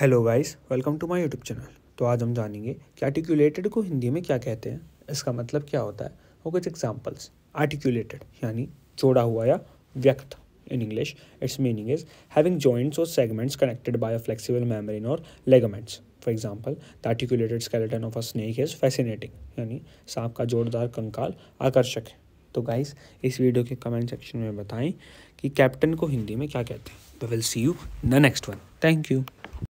hello guys welcome to my YouTube channel तो आज हम जानेंगे कि आर्टिकुलेटेड को हिंदी में क्या कहते हैं इसका मतलब क्या होता है वो कुछ एग्जांपल्स आर्टिकुलेटेड यानी जोड़ा हुआ या व्यक्त in English its meaning is having joints और segments connected by a flexible membrane और ligaments for example the articulated skeleton of a snake is fascinating यानी सांप का जोरदार कंकाल आकर्षक है तो गाइस इस वीडियो के कमेंट सेक्शन में बताएं कि कैप्टन को हिंदी में क्या कहते हैं तो will see you the next one thank you